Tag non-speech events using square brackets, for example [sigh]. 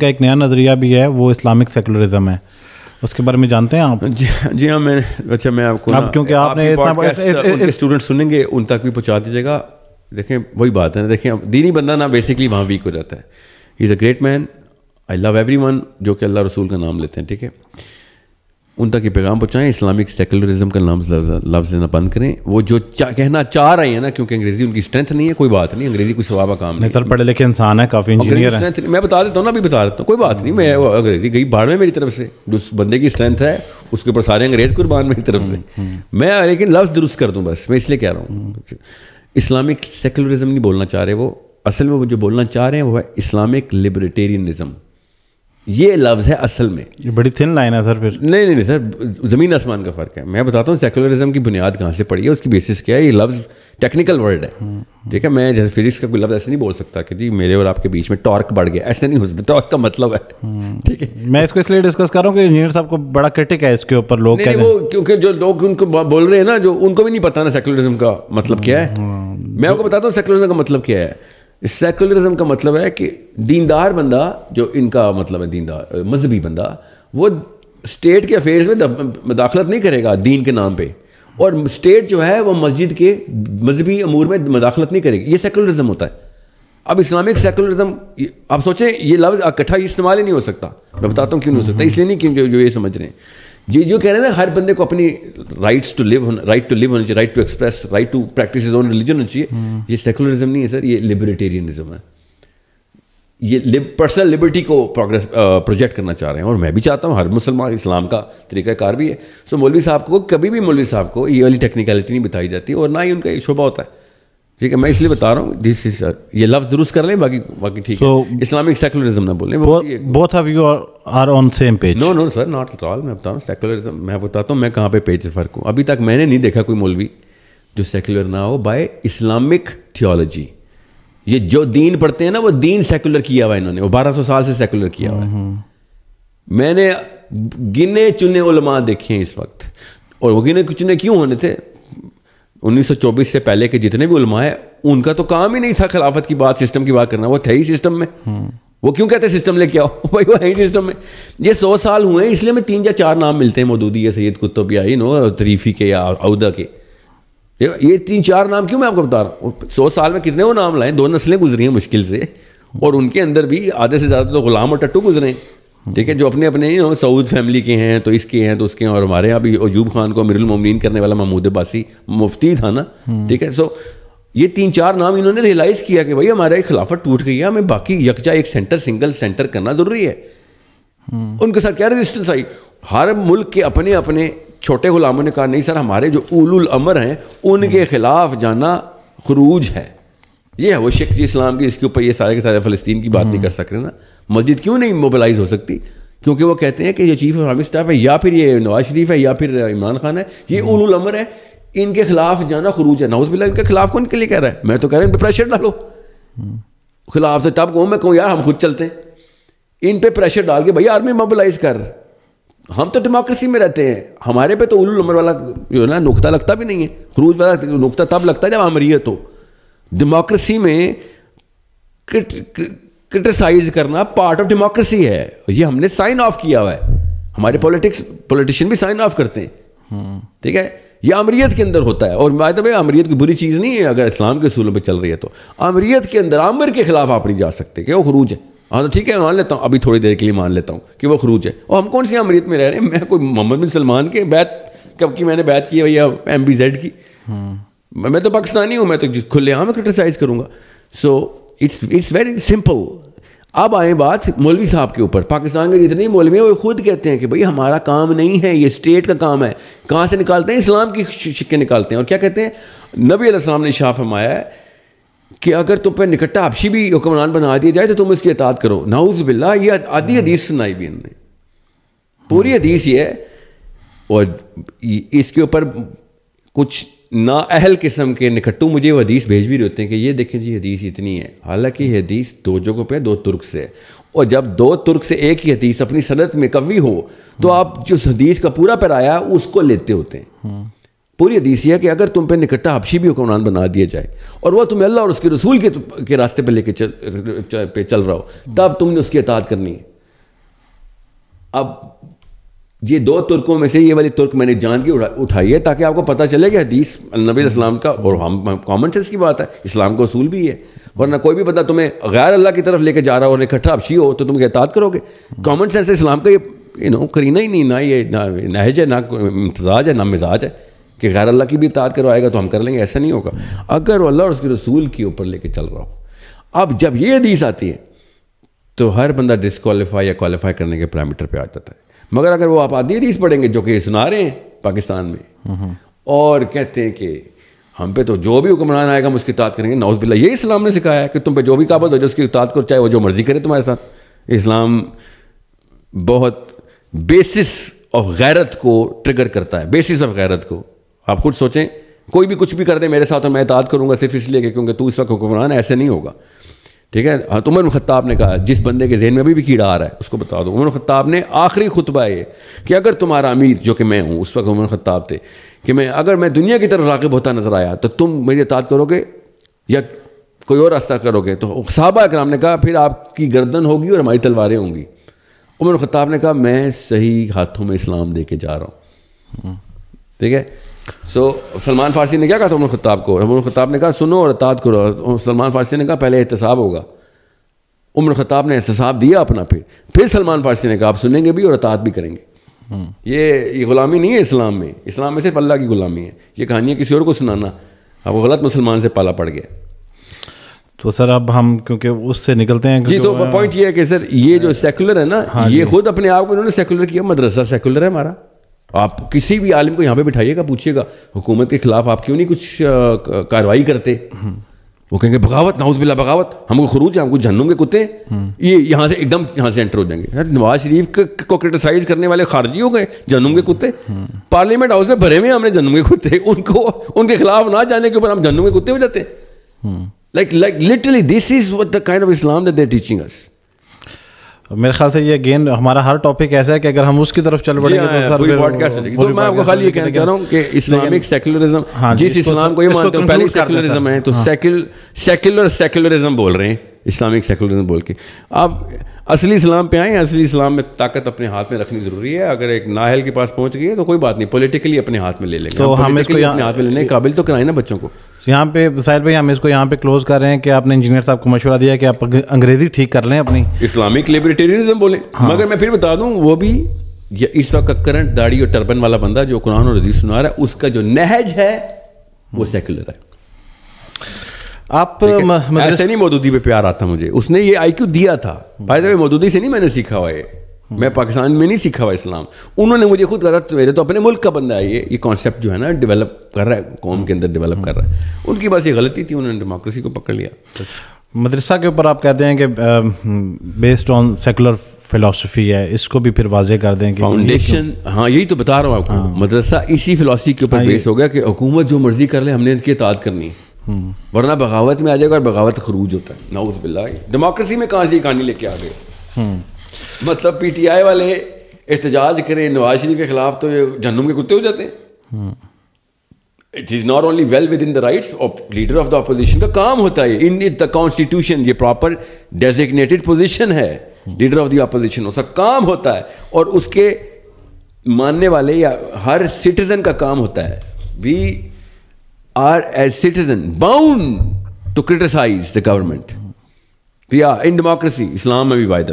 का एक नया नज़रिया भी है वो इस्लामिक सेकुलरिज्म है उसके बारे में जानते हैं आप जी जी हाँ मैं अच्छा मैं आपको आप क्योंकि आपने इतना स्टूडेंट सुनेंगे उन तक भी पहुँचा दीजिएगा देखें वही बात है ना देखें दीनी बंदा ना बेसिकली वहाँ वीक हो जाता है is a great man I love every जो कि अल्लाह रसूल का नाम लेते हैं ठीक है उन तक ये पैगाम पहुँचाएं इस्लामिक सेकुलरिज्म का नाम लफ्ज लेना बंद करें वो जो चा, कहना चाह रहे हैं ना क्योंकि अंग्रेजी उनकी स्ट्रेंथ नहीं है कोई बात नहीं अंग्रेजी कोई सवाबा काम नहीं सर पढ़े लिखे इंसान है काफ़ी इंजीनियर है मैं बता देता हूँ ना अभी बता देता हूँ कोई बात नहीं मैं अंग्रेजी गई बाढ़ में मेरी तरफ से जो बंदे की स्ट्रेंथ है उसके ऊपर सारे अंग्रेज कुर्बान मेरी तरफ से हम्म, हम्म। मैं लेकिन लफ्ज़ दुरुस्त कर दूँ बस मैं इसलिए कह रहा हूँ इस्लामिक सेकुलरिज्म नहीं बोलना चाह रहे वो असल में वो जो बोलना चाह रहे हैं वो है इस्लामिक लिबरेटेरियनिज़म ये लफ्ज़ है असल में ये बड़ी थिन लाइन है सर फिर नहीं नहीं नहीं सर ज़मीन आसमान का फ़र्क है मैं बताता हूँ सेकुलरिज्म की बुनियाद कहाँ से पड़ी है उसकी बेसिस क्या है ये लफ्ज़ टेक्निकल वर्ड है हम्म। ठीक है मैं जैसे फिजिक्स का कोई लफ्ज़ ऐसे नहीं बोल सकता कि जी मेरे और आपके बीच में टॉर्क बढ़ गया ऐसे नहीं हो सकता टॉर्क का मतलब है हम्म। ठीक है मैं इसको इसलिए डिस्कस कर रहा हूँ कि इंजीनियर साहब को बड़ा क्रिटिक है इसके ऊपर लोग नहीं, नहीं, वो क्योंकि जो लोग उनको बोल रहे हैं ना जो उनको भी नहीं पता ना सेकुलरिज्म का मतलब क्या है हम्म। मैं आपको बताता हूँ सेकुलरिज्म का मतलब क्या है सेकुलरिज्म का मतलब है कि दीनदार बंदा जो इनका मतलब है दीनदार मजहबी बंदा वो स्टेट के अफेयर्स में मदाखलत नहीं करेगा दीन के नाम पे और स्टेट जो है वो मस्जिद के मजहबी अमूर में मदाखलत नहीं करेगी ये सेकुलरिज्म होता है अब इस्लामिक सेकुलरिज्म आप सोचें ये लफ्ज़ इकट्ठा इस्तेमाल ही नहीं हो सकता मैं बताता हूँ क्यों नहीं हो सकता इसलिए नहीं क्योंकि जो ये समझ रहे हैं ये जो कह रहे हैं ना हर बंदे को अपनी rights to live right to live होना चाहिए right to express right to practise is own religion होना चाहिए हम्म। ये सेकुलरिज्म नहीं है सर ये लिबरेटेरियनिज्म है ये पर्सनल लिबर्टी को प्रोग्रेस प्रोजेक्ट करना चाह रहे हैं और मैं भी चाहता हूँ हर मुसलमान इस्लाम का तरीक़ाकार भी है सो मौलवी साहब को कभी भी मौलवी साहब को ये वाली टेक्निकलिटी नहीं बताई जाती और ना ही उनका एक शोभा होता है ठीक है मैं इसलिए बता रहा हूँ दिस इज ये लफ्ज दुरुस्त कर लें बाकी बाकी ठीक so, है इस्लामिक सेकुलरिज्म ना बोलें both of you are on same page no no sir not at all मैं बता रहा हूँ सेकुलरिज्म मैं बताता हूँ मैं कहाँ पे पेज फ़र्क हूँ अभी तक मैंने नहीं देखा कोई मौलवी जो सेकुलर ना हो बाय इस्लामिक थियोलॉजी ये जो दीन पढ़ते हैं ना वो दीन सेकुलर किया हुआ इन्होंने वो बारह साल से सेकुलर किया हुआ है हम्म, हम्म। मैंने गिने चुने उलमा देखे हैं इस वक्त और वो गिने चुने क्यों होने थे 1924 से पहले के जितने भी उलमा है उनका तो काम ही नहीं था खिलाफत की बात सिस्टम की बात करना वो थे ही सिस्टम में हम्म। वो क्यों कहते सिस्टम लेके आओ [laughs] भाई वो है ही सिस्टम में ये सौ साल हुए हैं इसलिए में तीन या चार नाम मिलते हैं मोदूदी या सैद कुतुब या नो तरीफ़ी के या अहदा के ये तीन चार नाम क्यों मैं आपको बता रहा हूँ सौ साल में कितने वो नाम लाए दो नस्लें गुजरी हैं मुश्किल से और उनके अंदर भी आधे से ज़्यादा तो गुलाम और टट्टू गुजरे ठीक है जो अपने अपने ही हाँ, सऊद फैमिली के हैं तो इसके हैं तो उसके हैं और हमारे यहाँ भी अयूब खान को अमीरुल मोमिन करने वाला महमूद अब्बासी मुफ्ती था ना ठीक है सो ये तीन चार नाम इन्होंने रियलाइज़ किया कि भाई हमारा एक खिलाफत टूट गई है हमें बाकी यकजा एक सेंटर सिंगल सेंटर करना ज़रूरी है उनके साथ क्या रेजिस्टेंस आई हर मुल्क के अपने अपने छोटे गुलामों ने कहा नहीं सर हमारे जो उलुल अमर हैं उनके खिलाफ जाना खरूज है ये है वो जी इस्लाम की इसके ऊपर ये सारे के सारे फ़लस्तीन की बात नहीं हम्म। कर सक रहे ना मस्जिद क्यों नहीं मोबिलाइज हो सकती क्योंकि वो कहते हैं कि ये चीफ ऑफ आर्मी स्टाफ है या फिर ये नवाज शरीफ है या फिर इमरान खान है ये उलूल हम्म। अमर है इनके खिलाफ जाना खरूज है नाउस बिल्ला इनके खिलाफ कौन के लिए कह रहा है मैं तो कह रहा हूँ इन पर प्रेशर डालो हम्म। खिलाफ से तब कहूँ मैं कहूँ यार हम खुद चलते हैं इन पे प्रेशर डाल के भाई आर्मी मोबिलाइज कर हम तो डेमोक्रेसी में रहते हैं हमारे पे तो उलूल उमर वाला जो है ना नुकता लगता भी नहीं है खरूज वाला नुकता तब लगता है जब है तो डेमोक्रेसी में क्रिटिसाइज करना पार्ट ऑफ डेमोक्रेसी है ये हमने साइन ऑफ किया हुआ है हमारे पॉलिटिक्स पॉलिटिशियन भी साइन ऑफ करते हैं ठीक है ये अमरीत के अंदर होता है और मैं में अमरीत की बुरी चीज़ नहीं है अगर इस्लाम के असूलों पर चल रही है तो अमरीत के अंदर आमिर के खिलाफ आप नहीं जा सकते कि वो खरूज है हाँ तो ठीक है मान लेता हूँ अभी थोड़ी देर के लिए मान लेता हूँ कि वो खरूज है और हम कौन सी अमरीत में रह रहे हैं मैं कोई मोहम्मद बिन सलमान के बैत कब की मैंने बैत की भैया एम बी जेड की हम्म। मैं तो पाकिस्तानी हूँ मैं तो खुलेआम क्रिटिसाइज़ करूँगा so so, it's it's very simple अब आए बात मौलवी साहब के ऊपर पाकिस्तान के जितने मौलवी हैं वो खुद कहते हैं कि भाई हमारा काम नहीं है ये स्टेट का काम है कहाँ से निकालते हैं इस्लाम की शिक्के निकालते हैं और क्या कहते हैं नबी सलाम ने शाह फरमाया है कि अगर तुम पर निकट्टा आपसी भी हुक्मरान बना दिया जाए तो तुम इसकी अतात करो नाउज बिल्ला यह आधी हदीस सुनाई भी इनने पूरी हदीस ये है और इसके ऊपर कुछ ना अहल किस्म के निकट्टू मुझे वो हदीस भेज भी रहते हैं कि ये देखें जी हदीस इतनी है हालांकि हदीस दो जगहों पे दो तुर्क से और जब दो तुर्क से एक ही हदीस अपनी सनत में कवी हो तो आप जो हदीस का पूरा पैराया उसको लेते होते हैं हम्म। पूरी हदीस यह कि अगर तुम पे निकट्टा हबशी भी हुक्मरान बना दिया जाए और वह तुम्हें अल्लाह और उसके रसूल के के रास्ते पर लेके चल पे चल रहा हो तब तुमने उसकी अतात करनी है अब ये दो तुर्कों में से ये वाली तुर्क मैंने जान की उठाई है ताकि आपको पता चले कि हदीस नबी इस्लाम का और हम कॉमन सेंस की बात है इस्लाम का असूल भी है वरना कोई भी बंदा तुम्हें गैर अल्लाह की तरफ लेके जा रहा हो इकट्ठा अपशी हो तो तुम एहतात करोगे कॉमन सेंस इस्लाम का ये यू नो करीना ही नहीं ना ये ना नहज है ना इम्तजाज है ना मिजाज है कि गैर अल्लाह की भी इतात करवाएगा तो हम कर लेंगे ऐसा नहीं होगा अगर वो अल्लाह और उसके रसूल के ऊपर लेके चल रहा हो अब जब ये हदीस आती है तो हर बंदा डिसकॉलीफाई या क्वालिफाई करने के पैरामीटर पर आ जाता है मगर अगर वो आप आदीदीस पढ़ेंगे जो कि सुना रहे हैं पाकिस्तान में और कहते हैं कि हम पे तो जो भी हुक्मरान आएगा हम उसकी इतात करेंगे नाउज बिल्ला यही इस्लाम ने सिखाया है कि तुम पे जो भी काबत हो जाए उसकी इतात करो चाहे वो जो मर्ज़ी करे तुम्हारे साथ इस्लाम बहुत बेसिस ऑफ गैरत को ट्रिगर करता है बेसिस ऑफ गैरत को आप खुद सोचें कोई भी कुछ भी कर दे मेरे साथ और मैं इतात करूँगा सिर्फ इसलिए कि क्योंकि तू इस वक्त हुक्मरान ऐसे नहीं होगा ठीक है हाँ तो उमर खत्ताब ने कहा जिस बंदे के जहन में अभी भी कीड़ा आ रहा है उसको बता दो उमर खत्ताब ने आखिरी खुतबा ये कि अगर तुम्हारा अमीर जो कि मैं हूँ उस वक्त उमर खत्ताब थे कि मैं अगर मैं दुनिया की तरफ राकब होता नजर आया तो तुम मेरी अतात करोगे या कोई और रास्ता करोगे तो साहबा कराम ने कहा फिर आपकी गर्दन होगी और हमारी तलवारें होंगी उमर खत्ताब ने कहा मैं सही हाथों में इस्लाम दे के जा रहा हूँ ठीक है सो सलमान फारसी ने क्या कहा था उमर खत्ताब को उमर खत्ताब ने कहा सुनो और अताद करो सलमान फारसी ने कहा पहले एहतसाब होगा उमर खताब ने एहतसाब दिया अपना फिर फिर सलमान फारसी ने कहा आप सुनेंगे भी और अताद भी करेंगे हम्म। ये ये गुलामी नहीं है इस्लाम में इस्लाम में सिर्फ अल्लाह की गुलामी है ये कहानियाँ किसी और को सुनाना अब गलत मुसलमान से पाला पड़ गया तो सर अब हम क्योंकि उससे निकलते हैं जी तो पॉइंट ये है कि सर ये जो सेकुलर है ना हाँ ये खुद अपने आप को इन्होंने सेकुलर किया मदरसा सेकुलर है हमारा आप किसी भी आलिम को यहाँ पे बिठाइएगा पूछिएगा हुकूमत के खिलाफ आप क्यों नहीं कुछ कार्रवाई करते वो कहेंगे बगावत नाउज बिला बगावत हमको खरूज हमको जहनुम के कुत्ते ये यहाँ से एकदम यहाँ से एंटर हो जाएंगे नवाज शरीफ को क्रिटिसाइज करने वाले खारजी हो गए जहनुम के कुत्ते पार्लियामेंट हाउस में भरे हुए हमने जहनुम के कुत्ते उनको उनके खिलाफ ना जाने के ऊपर हम जहनुम के कुत्ते हो जाते like like literally this is what the kind of Islam that they teaching us मेरे ख्याल से ये गेन हमारा हर टॉपिक ऐसा है कि अगर हम उसकी तरफ चल पड़े तो सर पूरी पॉडकास्ट तो मैं आपको खाली ये कहना चाह रहा हूँ कि इस्लामिक सेकुलरिज्म जिस इस्लाम को ये मानते हैं पहले सेकुलरिज्म है तो सेकुलर सेकुलर सेकुलरिज्म बोल रहे हैं इस्लामिक सेकुलरिज्म बोल के आप असली इस्लाम पे आए असली इस्लाम में ताकत अपने हाथ में रखनी ज़रूरी है अगर एक नाहल के पास पहुंच गई है तो कोई बात नहीं पॉलिटिकली अपने हाथ में ले लेंगे तो हम इसको अपने हाथ में लेने के काबिल तो कराएं ना बच्चों को तो यहाँ पे साहिर भाई हम इसको यहाँ पे क्लोज कर रहे हैं कि आपने इंजीनियर साहब को मशवरा दिया कि आप अंग्रेजी ठीक कर लें अपनी इस्लामिक लिबरेटेरियनिज्म बोले हाँ। मगर मैं फिर बता दूँ वो भी इस वक्त का करंट दाढ़ी और टर्बन वाला बंदा जो कुरान और हदीस सुना रहा है उसका जो नहज है वो सेकुलर है आप मदरस... ऐसे नहीं मौदूदी पे प्यार आता मुझे उसने ये आईक्यू दिया था भाई तो मोदूदी से नहीं मैंने सीखा हुआ ये हम्म। मैं पाकिस्तान में नहीं सीखा हुआ इस्लाम उन्होंने मुझे खुद कहा मेरे तो अपने मुल्क का बंदा है ये ये कॉन्सेप्ट जो है ना डेवलप कर रहा है कौम के अंदर डेवलप कर रहा है हम्म। उनकी बस ये गलती थी उन्होंने डेमोक्रेसी को पकड़ लिया मदरसा के ऊपर आप कहते हैं कि बेस्ड ऑन सेकुलर फिलोसफी है इसको भी फिर वाजे कर दें फाउंडेशन हाँ यही तो बता रहा हूँ आपको हाँ। मदरसा इसी फिलोसफी के ऊपर बेस हाँ, हो गया कि हुकूमत जो मर्जी कर ले हमने इनकी इतात करनी वरना बगावत में आ जाएगा और बगावत खरूज होता है नाउस बिल्ला डेमोक्रेसी में कहाँ से कहानी लेके आ गए मतलब पी टी आई वाले एहतजाज करें नवाज शरीफ के खिलाफ तो ये जहनुम के कुत्ते हो जाते हैं it is not only well within the rights of leader of the opposition का काम होता है इन द कॉन्स्टिट्यूशन ये प्रॉपर डेजिग्नेटेड पोजिशन है लीडर ऑफ द अपोजिशन उसका काम होता है और उसके मानने वाले या हर सिटीजन का काम होता है we are, as citizens, bound to criticize the government. We are in democracy, Islam, by the way.